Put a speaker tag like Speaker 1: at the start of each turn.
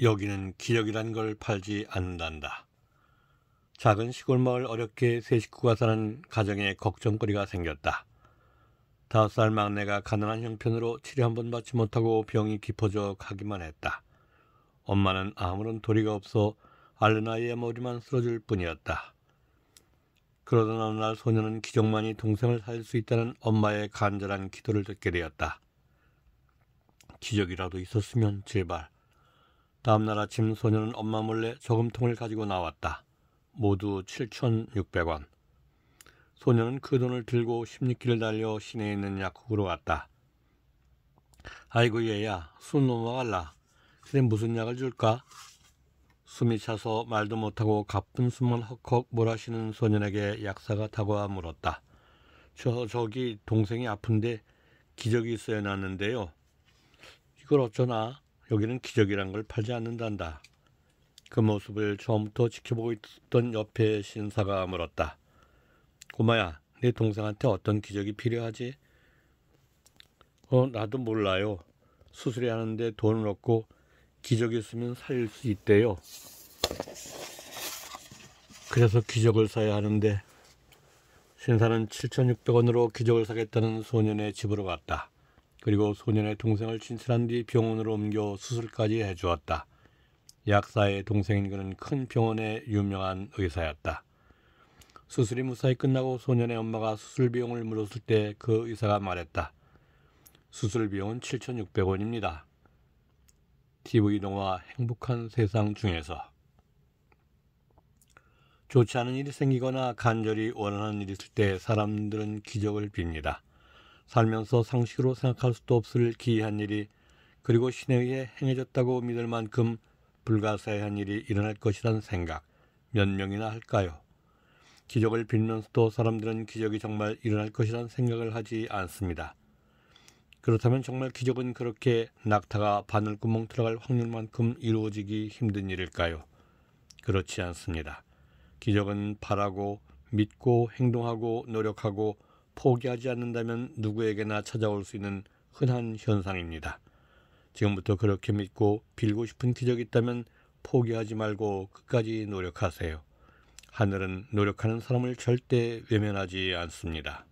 Speaker 1: 여기는 기력이란 걸 팔지 않는단다. 작은 시골 마을 어렵게 세 식구가 사는 가정에 걱정거리가 생겼다. 다섯 살 막내가 가난한 형편으로 치료 한 번 받지 못하고 병이 깊어져 가기만 했다. 엄마는 아무런 도리가 없어 알레아이의 머리만 쓰러질 뿐이었다. 그러던 어느 날 소녀는 기적만이 동생을 살릴 수 있다는 엄마의 간절한 기도를 듣게 되었다. 기적이라도 있었으면 제발 다음날 아침 소녀는 엄마 몰래 저금통을 가지고 나왔다. 모두 7,600원. 소녀는 그 돈을 들고 16길을 달려 시내에 있는 약국으로 갔다. 아이고 얘야, 숨 넘어갈라. 그래 무슨 약을 줄까? 숨이 차서 말도 못하고 가쁜 숨을 헉헉 몰아쉬는 소년에게 약사가 다가와 물었다. 저 저기 동생이 아픈데 기적이 있어야 났는데요. 이걸 어쩌나? 여기는 기적이란 걸 팔지 않는단다. 그 모습을 처음부터 지켜보고 있던 옆에 신사가 물었다. 고마야, 네 동생한테 어떤 기적이 필요하지? 어, 나도 몰라요. 수술해 하는데 돈은없고 기적이 있으면 살릴 수 있대요. 그래서 기적을 사야 하는데 신사는 7,600원으로 기적을 사겠다는 소년의 집으로 갔다. 그리고 소년의 동생을 진술한 뒤 병원으로 옮겨 수술까지 해주었다. 약사의 동생인 그는 큰 병원의 유명한 의사였다. 수술이 무사히 끝나고 소년의 엄마가 수술 비용을 물었을 때 그 의사가 말했다. 수술 비용은 7,600원입니다. TV 동화 행복한 세상 중에서 좋지 않은 일이 생기거나 간절히 원하는 일이 있을 때 사람들은 기적을 빕니다. 살면서 상식으로 생각할 수도 없을 기이한 일이 그리고 신에 의해 행해졌다고 믿을 만큼 불가사의한 일이 일어날 것이란 생각 몇 명이나 할까요? 기적을 빌면서도 사람들은 기적이 정말 일어날 것이란 생각을 하지 않습니다. 그렇다면 정말 기적은 그렇게 낙타가 바늘구멍 들어갈 확률만큼 이루어지기 힘든 일일까요? 그렇지 않습니다. 기적은 바라고 믿고 행동하고 노력하고 포기하지 않는다면 누구에게나 찾아올 수 있는 흔한 현상입니다. 지금부터 그렇게 믿고 빌고 싶은 기적이 있다면 포기하지 말고 끝까지 노력하세요. 하늘은 노력하는 사람을 절대 외면하지 않습니다.